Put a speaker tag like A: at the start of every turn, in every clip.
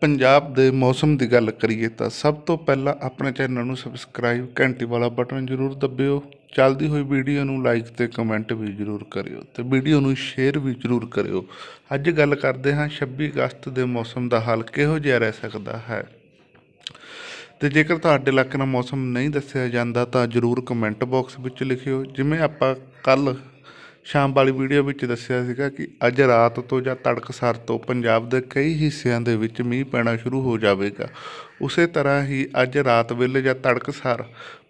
A: ਪੰਜਾਬ ਦੇ ਮੌਸਮ ਦੀ ਗੱਲ ਕਰੀਏ ਤਾਂ ਸਭ ਤੋਂ ਪਹਿਲਾਂ ਆਪਣੇ ਚੈਨਲ ਨੂੰ ਸਬਸਕ੍ਰਾਈਬ ਘੰਟੀ ਵਾਲਾ ਬਟਨ ਜ਼ਰੂਰ ਦਬਿਓ ਚੱਲਦੀ ਹੋਈ ਵੀਡੀਓ ਨੂੰ ਲਾਈਕ ਤੇ ਕਮੈਂਟ ਵੀ ਜ਼ਰੂਰ ਕਰਿਓ ਤੇ ਵੀਡੀਓ ਨੂੰ ਸ਼ੇਅਰ ਵੀ ਜ਼ਰੂਰ ਕਰਿਓ ਅੱਜ ਗੱਲ ਕਰਦੇ ਹਾਂ 26 ਅਗਸਤ ਦੇ ਮੌਸਮ ਦਾ ਹਾਲ ਕਿਹੋ ਜਿਹਾ ਰਹਿ ਸਕਦਾ ਹੈ ਤੇ ਜੇਕਰ ਤੁਹਾਡੇ ਇਲਾਕੇ ਦਾ ਮੌਸਮ ਨਹੀਂ ਦੱਸਿਆ ਜਾਂਦਾ ਤਾਂ ਜ਼ਰੂਰ ਕਮੈਂਟ ਬਾਕਸ ਵਿੱਚ ਲਿਖਿਓ ਜਿਵੇਂ ਆਪਾਂ ਕੱਲ ਸ਼ਾਮ ਵਾਲੀ ਵੀਡੀਓ ਵਿੱਚ ਦੱਸਿਆ ਸੀਗਾ ਕਿ ਅੱਜ ਰਾਤ ਤੋਂ ਜਾਂ ਤੜਕਸਰ ਤੋਂ ਪੰਜਾਬ ਦੇ ਕਈ ਹਿੱਸਿਆਂ ਦੇ ਵਿੱਚ ਮੀਂਹ ਪੈਣਾ ਸ਼ੁਰੂ ਹੋ ਜਾਵੇਗਾ ਉਸੇ ਤਰ੍ਹਾਂ ਹੀ ਅੱਜ ਰਾਤ ਵੇਲੇ ਜਾਂ ਤੜਕਸਰ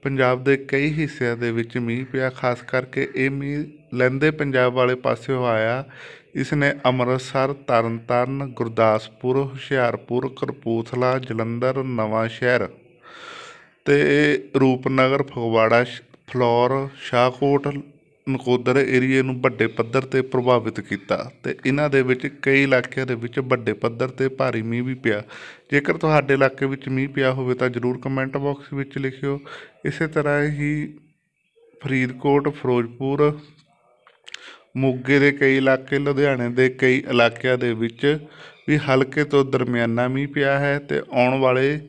A: ਪੰਜਾਬ ਦੇ ਕਈ ਹਿੱਸਿਆਂ ਦੇ ਵਿੱਚ ਮੀਂਹ ਪਿਆ ਖਾਸ ਕਰਕੇ ਇਹ ਮੀਂਹ ਲੈਂਦੇ ਪੰਜਾਬ ਵਾਲੇ ਪਾਸਿਓਂ ਆਇਆ ਇਸ ਨੇ ਅੰਮ੍ਰਿਤਸਰ ਤਰਨਤਾਰਨ ਗੁਰਦਾਸਪੁਰ ਹੁਸ਼ਿਆਰਪੁਰ ਕਰਪੂਥਲਾ ਜਲੰਧਰ ਨਵਾਂ ਸ਼ਹਿਰ ਤੇ ਰੂਪਨਗਰ ਫਗਵਾੜਾ ਫਲੋਰ ਸ਼ਾਹਕੋਟ ਨਕੋਦਰ ਏਰੀਏ ਨੂੰ ਵੱਡੇ ਪੱਧਰ ਤੇ ਪ੍ਰਭਾਵਿਤ ਕੀਤਾ ਤੇ ਇਹਨਾਂ ਦੇ ਵਿੱਚ ਕਈ ਇਲਾਕਿਆਂ ਦੇ ਵਿੱਚ ਵੱਡੇ ਪੱਧਰ ਤੇ ਭਾਰੀ ਮੀਂਹ ਵੀ ਪਿਆ ਜੇਕਰ ਤੁਹਾਡੇ ਇਲਾਕੇ ਵਿੱਚ ਮੀਂਹ ਪਿਆ ਹੋਵੇ ਤਾਂ ਜਰੂਰ ਕਮੈਂਟ ਬਾਕਸ ਵਿੱਚ ਲਿਖਿਓ ਇਸੇ ਤਰ੍ਹਾਂ ਹੀ ਫਰੀਦਕੋਟ ਫਿਰੋਜ਼ਪੁਰ ਮੁੱਗੇ ਦੇ ਕਈ ਇਲਾਕੇ ਲੁਧਿਆਣੇ ਦੇ ਕਈ ਇਲਾਕਿਆਂ ਦੇ ਵਿੱਚ ਵੀ ਹਲਕੇ ਤੋਂ ਦਰਮਿਆਨਾ ਮੀਂਹ ਪਿਆ ਹੈ ਤੇ ਆਉਣ ਵਾਲੇ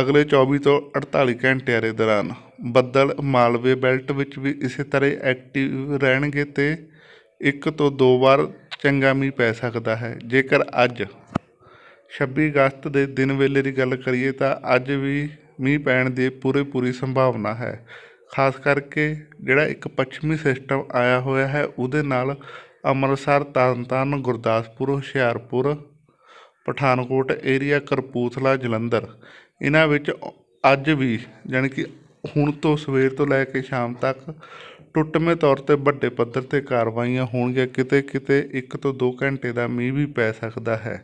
A: ਅਗਲੇ 24 ਤੋਂ 48 ਘੰਟਿਆਂ ਦੇ ਦੌਰਾਨ ਬੱਦਲ ਮਾਲਵੇ ਬੈਲਟ ਵਿੱਚ ਵੀ ਇਸੇ ਤਰ੍ਹਾਂ ਐਕਟਿਵ ਰਹਿਣਗੇ ਤੇ ਇੱਕ ਤੋਂ ਦੋ ਵਾਰ ਚੰਗਾ ਮੀਂਹ ਪੈ ਸਕਦਾ ਹੈ ਜੇਕਰ ਅੱਜ 26 ਅਗਸਤ ਦੇ ਦਿਨ ਵੇਲੇ ਦੀ ਗੱਲ ਕਰੀਏ ਤਾਂ ਅੱਜ ਵੀ ਮੀਂਹ ਪੈਣ ਦੀ ਪੂਰੇ ਪੂਰੀ ਸੰਭਾਵਨਾ ਹੈ ਖਾਸ ਕਰਕੇ ਜਿਹੜਾ ਇੱਕ ਪੱਛਮੀ ਸਿਸਟਮ ਆਇਆ ਹੋਇਆ ਹੈ ਉਹਦੇ ਨਾਲ ਅੰਮ੍ਰਿਤਸਰ ਤਰਨਤਾਰਨ ਗੁਰਦਾਸਪੁਰ ਹੁਸ਼ਿਆਰਪੁਰ ਪਠਾਨਕੋਟ ਏਰੀਆ ਕਰਪੂਥਲਾ ਜਲੰਧਰ ਇਹਨਾਂ ਵਿੱਚ ਅੱਜ ਵੀ ਯਾਨੀ ਕਿ ਹੁਣ ਤੋਂ ਸਵੇਰ ਤੋਂ ਲੈ ਕੇ ਸ਼ਾਮ ਤੱਕ ਟੁੱਟਵੇਂ ਤੌਰ ਤੇ ਵੱਡੇ ਪੱਧਰ ਤੇ ਕਾਰਵਾਈਆਂ ਹੋਣਗੀਆਂ ਕਿਤੇ ਕਿਤੇ 1 ਤੋਂ 2 ਘੰਟੇ ਦਾ ਮੀਂਹ ਵੀ ਪੈ ਸਕਦਾ ਹੈ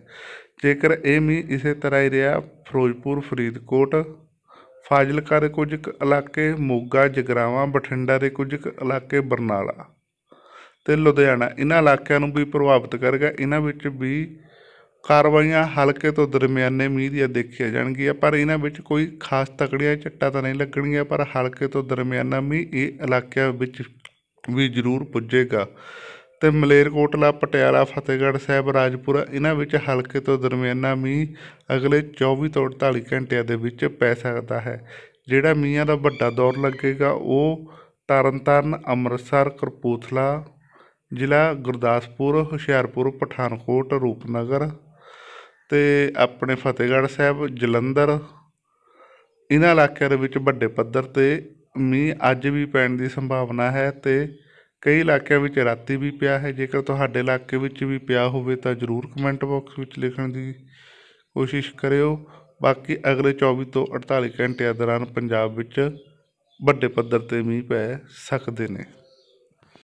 A: ਜੇਕਰ ਇਹ ਮੀਂਹ ਇਸੇ ਤਰ੍ਹਾਂ ਹੀ ਰਿਹਾ ਫਿਰੋਜ਼ਪੁਰ ਫਰੀਦਕੋਟ ਫਾਜ਼ਿਲਕਾ ਦੇ ਕੁਝ ਇਲਾਕੇ ਮੋਗਾ ਜਗਰਾਵਾਂ ਬਠਿੰਡਾ ਦੇ ਕੁਝ ਇਲਾਕੇ ਬਰਨਾਲਾ ਤੇ ਲੁਧਿਆਣਾ ਇਹਨਾਂ ਇਲਾਕਿਆਂ ਨੂੰ ਵੀ ਪ੍ਰਭਾਵਿਤ ਕਰੇਗਾ ਇਹਨਾਂ ਵਿੱਚ ਵੀ ਕਾਰਵਾਈਆਂ ਹਲਕੇ ਤੋਂ ਦਰਮਿਆਨੇ ਮੀਂਹ ਦੀਆਂ ਦੇਖੀਆਂ ਜਾਣਗੀਆਂ ਪਰ ਇਹਨਾਂ ਵਿੱਚ ਕੋਈ ਖਾਸ ਤਕੜੀਆਂ ਝੱਟਾਂ ਤਾਂ ਨਹੀਂ ਲੱਗਣੀਆਂ ਪਰ ਹਲਕੇ ਤੋਂ ਦਰਮਿਆਨਾ ਮੀਂਹ ਇਹ ਇਲਾਕਿਆਂ ਵਿੱਚ ਵੀ ਜ਼ਰੂਰ ਪੁੱਜੇਗਾ ਤੇ ਮਲੇਰਕੋਟਲਾ ਪਟਿਆਲਾ ਫਤਿਹਗੜ੍ਹ ਸਾਹਿਬ ਰਾਜਪੁਰਾ ਇਹਨਾਂ ਵਿੱਚ ਹਲਕੇ ਤੋਂ ਦਰਮਿਆਨਾ ਮੀਂਹ ਅਗਲੇ 24 ਤੋਂ 48 ਘੰਟਿਆਂ ਦੇ ਵਿੱਚ ਪੈ ਸਕਦਾ ਹੈ ਜਿਹੜਾ ਮੀਂਹਾਂ ਦਾ ਵੱਡਾ ਦੌਰ ਲੱਗੇਗਾ ਉਹ ਤਰਨਤਾਰਨ ਅੰਮ੍ਰਿਤਸਰ ਕਰਪੂਥਲਾ ਜ਼ਿਲ੍ਹਾ ਗੁਰਦਾਸਪੁਰ ਹੁਸ਼ਿਆਰਪੁਰ ਪਠਾਨਕੋਟ ਰੂਪਨਗਰ ਤੇ ਆਪਣੇ ਫਤਿਹਗੜ੍ਹ ਸਾਹਿਬ ਜਲੰਧਰ ਇਹਨਾਂ ਇਲਾਕਿਆਂ ਦੇ ਵਿੱਚ ਵੱਡੇ ਪੱਧਰ ਤੇ ਮੀਂਹ ਅੱਜ ਵੀ ਪੈਣ ਦੀ ਸੰਭਾਵਨਾ ਹੈ ਤੇ ਕਈ ਇਲਾਕਿਆਂ ਵਿੱਚ ਰਾਤੀ ਵੀ ਪਿਆ ਹੈ ਜੇਕਰ ਤੁਹਾਡੇ ਇਲਾਕੇ ਵਿੱਚ ਵੀ ਪਿਆ ਹੋਵੇ ਤਾਂ ਜਰੂਰ ਕਮੈਂਟ ਬਾਕਸ ਵਿੱਚ ਲਿਖਣ ਦੀ ਕੋਸ਼ਿਸ਼ ਕਰਿਓ ਬਾਕੀ ਅਗਲੇ 24 ਤੋਂ 48 ਘੰਟਿਆਂ ਦੌਰਾਨ ਪੰਜਾਬ ਵਿੱਚ ਵੱਡੇ ਪੱਧਰ ਤੇ ਮੀਂਹ ਪੈ ਸਕਦੇ ਨੇ